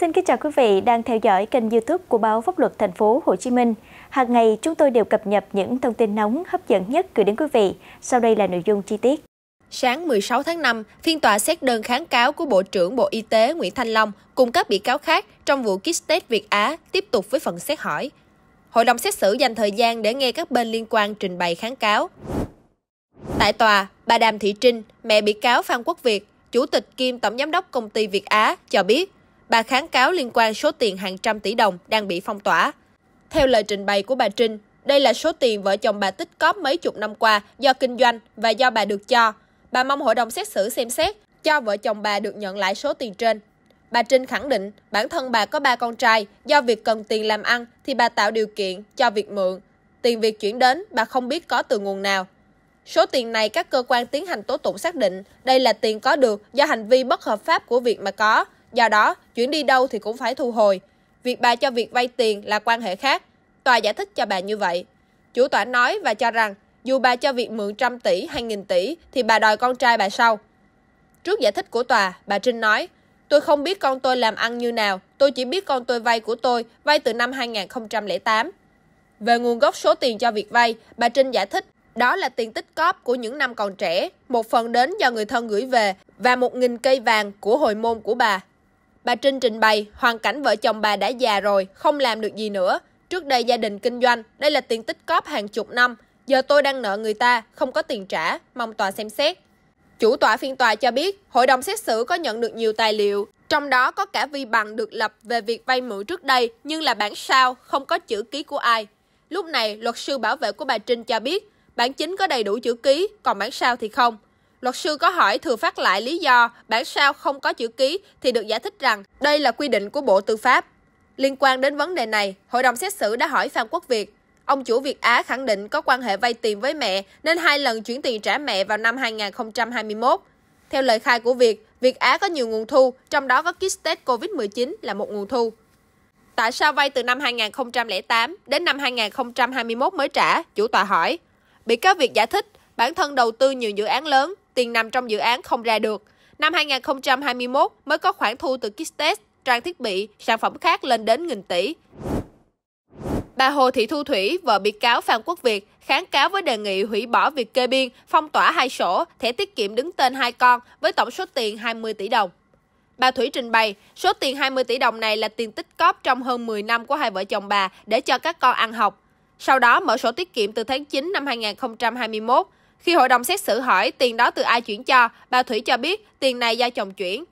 Xin kính chào quý vị đang theo dõi kênh YouTube của báo Pháp luật Thành phố Hồ Chí Minh. Hàng ngày chúng tôi đều cập nhật những thông tin nóng hấp dẫn nhất gửi đến quý vị. Sau đây là nội dung chi tiết. Sáng 16 tháng 5, phiên tòa xét đơn kháng cáo của Bộ trưởng Bộ Y tế Nguyễn Thanh Long cùng các bị cáo khác trong vụ kit test Việt Á tiếp tục với phần xét hỏi. Hội đồng xét xử dành thời gian để nghe các bên liên quan trình bày kháng cáo. Tại tòa, bà Đàm Thị Trinh, mẹ bị cáo Phan Quốc Việt, chủ tịch kiêm tổng giám đốc công ty Việt Á cho biết, bà kháng cáo liên quan số tiền hàng trăm tỷ đồng đang bị phong tỏa. Theo lời trình bày của bà Trinh, đây là số tiền vợ chồng bà tích cóp mấy chục năm qua do kinh doanh và do bà được cho. Bà mong hội đồng xét xử xem xét cho vợ chồng bà được nhận lại số tiền trên. Bà Trinh khẳng định bản thân bà có ba con trai, do việc cần tiền làm ăn thì bà tạo điều kiện cho việc mượn. Tiền việc chuyển đến bà không biết có từ nguồn nào. Số tiền này các cơ quan tiến hành tố tụng xác định đây là tiền có được do hành vi bất hợp pháp của việc mà có, Do đó, chuyển đi đâu thì cũng phải thu hồi. Việc bà cho việc vay tiền là quan hệ khác. Tòa giải thích cho bà như vậy. Chủ tòa nói và cho rằng dù bà cho việc mượn trăm tỷ hay nghìn tỷ thì bà đòi con trai bà sau. Trước giải thích của tòa, bà Trinh nói, tôi không biết con tôi làm ăn như nào, tôi chỉ biết con tôi vay của tôi, vay từ năm 2008. Về nguồn gốc số tiền cho việc vay, bà Trinh giải thích đó là tiền tích cóp của những năm còn trẻ, một phần đến do người thân gửi về và một nghìn cây vàng của hồi môn của bà Bà Trinh trình bày hoàn cảnh vợ chồng bà đã già rồi, không làm được gì nữa. Trước đây gia đình kinh doanh, đây là tiền tích cóp hàng chục năm. Giờ tôi đang nợ người ta, không có tiền trả, mong tòa xem xét. Chủ tọa phiên tòa cho biết, hội đồng xét xử có nhận được nhiều tài liệu, trong đó có cả vi bằng được lập về việc vay mượn trước đây nhưng là bản sao, không có chữ ký của ai. Lúc này, luật sư bảo vệ của bà Trinh cho biết, bản chính có đầy đủ chữ ký, còn bản sao thì không. Luật sư có hỏi thừa phát lại lý do bản sao không có chữ ký thì được giải thích rằng đây là quy định của Bộ Tư pháp. Liên quan đến vấn đề này, hội đồng xét xử đã hỏi Phan Quốc Việt. Ông chủ Việt Á khẳng định có quan hệ vay tiền với mẹ nên hai lần chuyển tiền trả mẹ vào năm 2021. Theo lời khai của Việt, Việt Á có nhiều nguồn thu, trong đó có kit test COVID-19 là một nguồn thu. Tại sao vay từ năm 2008 đến năm 2021 mới trả? Chủ tòa hỏi. Bị cáo Việt giải thích, bản thân đầu tư nhiều dự án lớn, tiền nằm trong dự án không ra được. Năm 2021 mới có khoản thu từ kit test, trang thiết bị, sản phẩm khác lên đến nghìn tỷ. Bà Hồ Thị Thu Thủy, vợ bị cáo Phan Quốc Việt, kháng cáo với đề nghị hủy bỏ việc kê biên, phong tỏa hai sổ, thẻ tiết kiệm đứng tên hai con với tổng số tiền 20 tỷ đồng. Bà Thủy trình bày, số tiền 20 tỷ đồng này là tiền tích cóp trong hơn 10 năm của hai vợ chồng bà để cho các con ăn học. Sau đó mở sổ tiết kiệm từ tháng 9 năm 2021, khi hội đồng xét xử hỏi tiền đó từ ai chuyển cho, bà Thủy cho biết tiền này do chồng chuyển.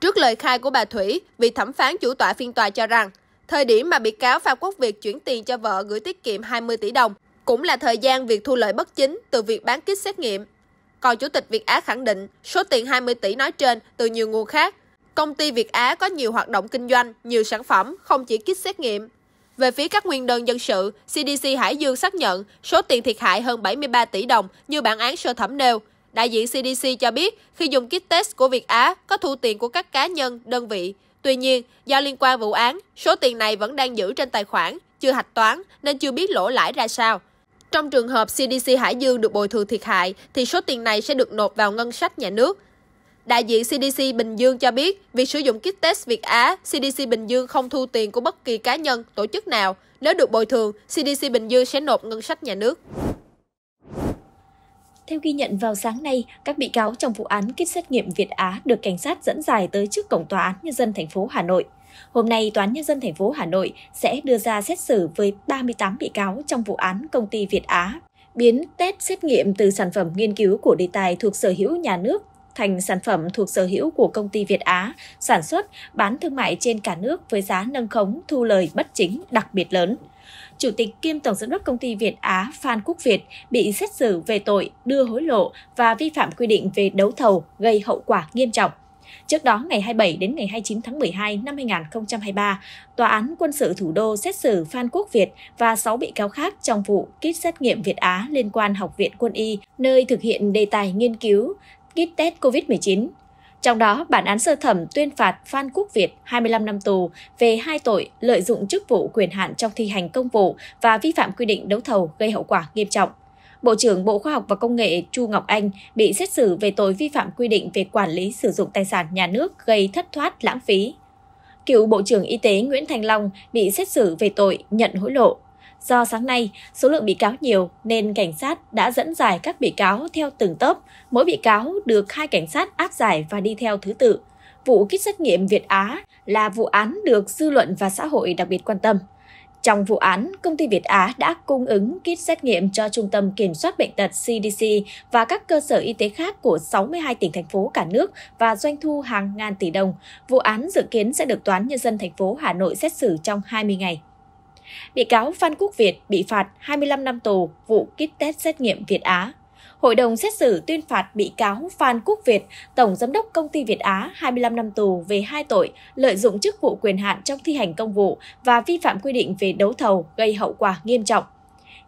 Trước lời khai của bà Thủy, vị thẩm phán chủ tọa phiên tòa cho rằng, thời điểm mà bị cáo Phan Quốc Việt chuyển tiền cho vợ gửi tiết kiệm 20 tỷ đồng cũng là thời gian việc thu lợi bất chính từ việc bán kit xét nghiệm. Còn Chủ tịch Việt Á khẳng định số tiền 20 tỷ nói trên từ nhiều nguồn khác. Công ty Việt Á có nhiều hoạt động kinh doanh, nhiều sản phẩm, không chỉ kit xét nghiệm. Về phía các nguyên đơn dân sự, CDC Hải Dương xác nhận số tiền thiệt hại hơn 73 tỷ đồng như bản án sơ thẩm nêu. Đại diện CDC cho biết khi dùng kit test của Việt Á có thu tiền của các cá nhân, đơn vị. Tuy nhiên, do liên quan vụ án, số tiền này vẫn đang giữ trên tài khoản, chưa hạch toán nên chưa biết lỗ lãi ra sao. Trong trường hợp CDC Hải Dương được bồi thường thiệt hại thì số tiền này sẽ được nộp vào ngân sách nhà nước. Đại diện CDC Bình Dương cho biết, việc sử dụng kit test Việt Á, CDC Bình Dương không thu tiền của bất kỳ cá nhân, tổ chức nào. Nếu được bồi thường, CDC Bình Dương sẽ nộp ngân sách nhà nước. Theo ghi nhận vào sáng nay, các bị cáo trong vụ án kit xét nghiệm Việt Á được cảnh sát dẫn dài tới trước cổng tòa án nhân dân thành phố Hà Nội. Hôm nay, Tòa án Nhân dân thành phố Hà Nội sẽ đưa ra xét xử với 38 bị cáo trong vụ án công ty Việt Á biến test xét nghiệm từ sản phẩm nghiên cứu của đề tài thuộc sở hữu nhà nước thành sản phẩm thuộc sở hữu của công ty Việt Á, sản xuất, bán thương mại trên cả nước với giá nâng khống thu lời bất chính đặc biệt lớn. Chủ tịch kiêm Tổng giám đốc công ty Việt Á Phan Quốc Việt bị xét xử về tội đưa hối lộ và vi phạm quy định về đấu thầu gây hậu quả nghiêm trọng. Trước đó, ngày 27 đến ngày 29 tháng 12 năm 2023, Tòa án Quân sự Thủ đô xét xử Phan Quốc Việt và 6 bị cáo khác trong vụ kit xét nghiệm Việt Á liên quan Học viện Quân y, nơi thực hiện đề tài nghiên cứu kit test COVID-19. Trong đó, bản án sơ thẩm tuyên phạt Phan Quốc Việt 25 năm tù về hai tội lợi dụng chức vụ quyền hạn trong thi hành công vụ và vi phạm quy định đấu thầu gây hậu quả nghiêm trọng. Bộ trưởng Bộ Khoa học và Công nghệ Chu Ngọc Anh bị xét xử về tội vi phạm quy định về quản lý sử dụng tài sản nhà nước gây thất thoát lãng phí. Cựu Bộ trưởng Y tế Nguyễn Thành Long bị xét xử về tội nhận hối lộ. Do sáng nay, số lượng bị cáo nhiều nên cảnh sát đã dẫn giải các bị cáo theo từng tớp, mỗi bị cáo được hai cảnh sát áp giải và đi theo thứ tự. Vụ kích xét nghiệm Việt Á là vụ án được dư luận và xã hội đặc biệt quan tâm. Trong vụ án, công ty Việt Á đã cung ứng kit xét nghiệm cho Trung tâm Kiểm soát Bệnh tật CDC và các cơ sở y tế khác của 62 tỉnh, thành phố cả nước và doanh thu hàng ngàn tỷ đồng. Vụ án dự kiến sẽ được Toán Nhân dân thành phố Hà Nội xét xử trong 20 ngày. Bị cáo Phan Quốc Việt bị phạt 25 năm tù vụ kit test xét nghiệm Việt Á. Hội đồng xét xử tuyên phạt bị cáo Phan Quốc Việt, Tổng Giám đốc Công ty Việt Á 25 năm tù về hai tội lợi dụng chức vụ quyền hạn trong thi hành công vụ và vi phạm quy định về đấu thầu gây hậu quả nghiêm trọng.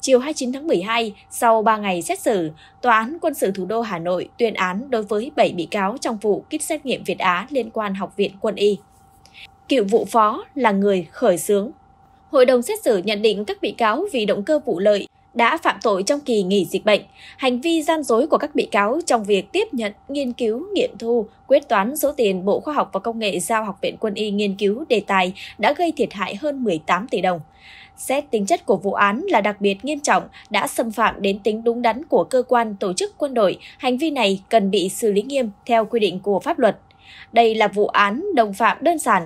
Chiều 29 tháng 12, sau 3 ngày xét xử, Tòa án Quân sự Thủ đô Hà Nội tuyên án đối với 7 bị cáo trong vụ kit xét nghiệm Việt Á liên quan Học viện Quân y. Cựu vụ phó là người khởi xướng Hội đồng xét xử nhận định các bị cáo vì động cơ vụ lợi đã phạm tội trong kỳ nghỉ dịch bệnh. Hành vi gian dối của các bị cáo trong việc tiếp nhận, nghiên cứu, nghiệm thu, quyết toán số tiền Bộ Khoa học và Công nghệ giao Học viện Quân y nghiên cứu đề tài đã gây thiệt hại hơn 18 tỷ đồng. Xét tính chất của vụ án là đặc biệt nghiêm trọng, đã xâm phạm đến tính đúng đắn của cơ quan tổ chức quân đội, hành vi này cần bị xử lý nghiêm theo quy định của pháp luật. Đây là vụ án đồng phạm đơn giản,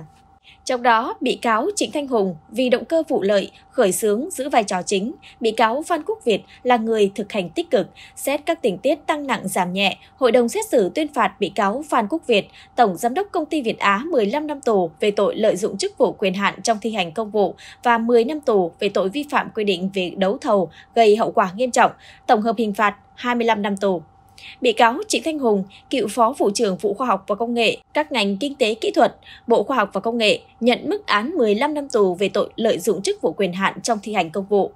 trong đó, bị cáo Trịnh Thanh Hùng vì động cơ vụ lợi, khởi xướng giữ vai trò chính, bị cáo Phan Quốc Việt là người thực hành tích cực, xét các tình tiết tăng nặng giảm nhẹ, hội đồng xét xử tuyên phạt bị cáo Phan Quốc Việt, tổng giám đốc công ty Việt Á 15 năm tù về tội lợi dụng chức vụ quyền hạn trong thi hành công vụ và 10 năm tù về tội vi phạm quy định về đấu thầu gây hậu quả nghiêm trọng, tổng hợp hình phạt 25 năm tù. Bị cáo Trịnh Thanh Hùng, cựu Phó Vụ trưởng Vụ Khoa học và Công nghệ, các ngành Kinh tế Kỹ thuật, Bộ Khoa học và Công nghệ nhận mức án 15 năm tù về tội lợi dụng chức vụ quyền hạn trong thi hành công vụ.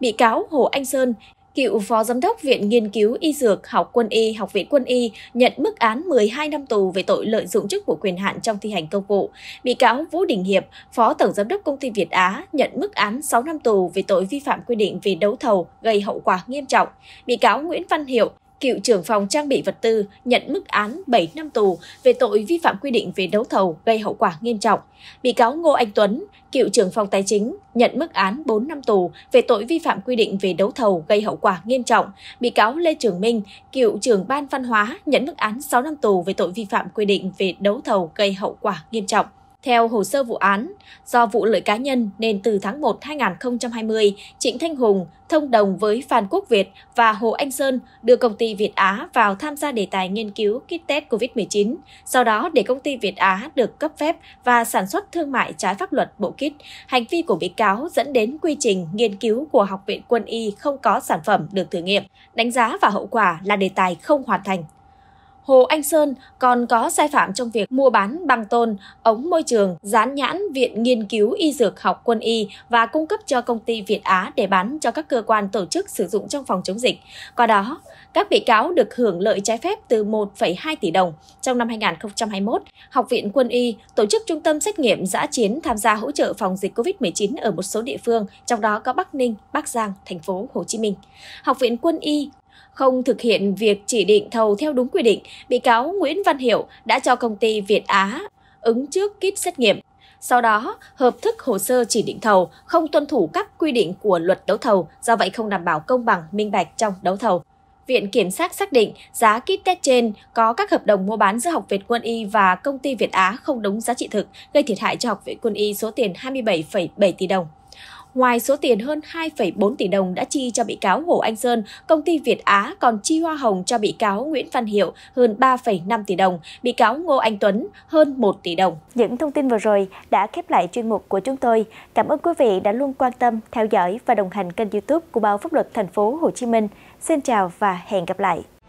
Bị cáo Hồ Anh Sơn, cựu Phó Giám đốc Viện Nghiên cứu Y Dược Học Quân Y, Học viện Quân Y nhận mức án 12 năm tù về tội lợi dụng chức vụ quyền hạn trong thi hành công vụ. Bị cáo Vũ Đình Hiệp, Phó Tổng Giám đốc Công ty Việt Á nhận mức án 6 năm tù về tội vi phạm quy định về đấu thầu gây hậu quả nghiêm trọng. Bị cáo Nguyễn Văn Hiệu, cựu trưởng phòng trang bị vật tư, nhận mức án 7 năm tù về tội vi phạm quy định về đấu thầu gây hậu quả nghiêm trọng. Bị cáo Ngô Anh Tuấn, cựu trưởng phòng tài chính, nhận mức án 4 năm tù về tội vi phạm quy định về đấu thầu gây hậu quả nghiêm trọng. Bị cáo Lê Trường Minh, cựu trưởng ban văn hóa, nhận mức án 6 năm tù về tội vi phạm quy định về đấu thầu gây hậu quả nghiêm trọng. Theo hồ sơ vụ án, do vụ lợi cá nhân nên từ tháng 1 2020, Trịnh Thanh Hùng thông đồng với Phan Quốc Việt và Hồ Anh Sơn đưa công ty Việt Á vào tham gia đề tài nghiên cứu kit test COVID-19, sau đó để công ty Việt Á được cấp phép và sản xuất thương mại trái pháp luật bộ kit. Hành vi của bị cáo dẫn đến quy trình nghiên cứu của Học viện Quân y không có sản phẩm được thử nghiệm, đánh giá và hậu quả là đề tài không hoàn thành. Hồ Anh Sơn còn có sai phạm trong việc mua bán băng tôn, ống môi trường, dán nhãn Viện Nghiên cứu Y Dược học quân y và cung cấp cho công ty Việt Á để bán cho các cơ quan tổ chức sử dụng trong phòng chống dịch. Qua đó, các bị cáo được hưởng lợi trái phép từ 1,2 tỷ đồng. Trong năm 2021, Học viện Quân y tổ chức trung tâm xét nghiệm giã chiến tham gia hỗ trợ phòng dịch COVID-19 ở một số địa phương, trong đó có Bắc Ninh, Bắc Giang, thành phố Hồ Chí Minh. Học viện Quân y không thực hiện việc chỉ định thầu theo đúng quy định, bị cáo Nguyễn Văn Hiệu đã cho công ty Việt Á ứng trước kit xét nghiệm. Sau đó, hợp thức hồ sơ chỉ định thầu không tuân thủ các quy định của luật đấu thầu, do vậy không đảm bảo công bằng, minh bạch trong đấu thầu. Viện Kiểm sát xác định giá kit test trên có các hợp đồng mua bán giữa Học viện Quân y và công ty Việt Á không đúng giá trị thực, gây thiệt hại cho Học viện Quân y số tiền 27,7 tỷ đồng. Ngoài số tiền hơn 2,4 tỷ đồng đã chi cho bị cáo Hồ Anh Sơn, công ty Việt Á còn chi hoa hồng cho bị cáo Nguyễn Văn Hiệu hơn 3,5 tỷ đồng, bị cáo Ngô Anh Tuấn hơn 1 tỷ đồng. Những thông tin vừa rồi đã khép lại chuyên mục của chúng tôi. Cảm ơn quý vị đã luôn quan tâm, theo dõi và đồng hành kênh YouTube của Báo Pháp luật Thành phố Hồ Chí Minh. Xin chào và hẹn gặp lại.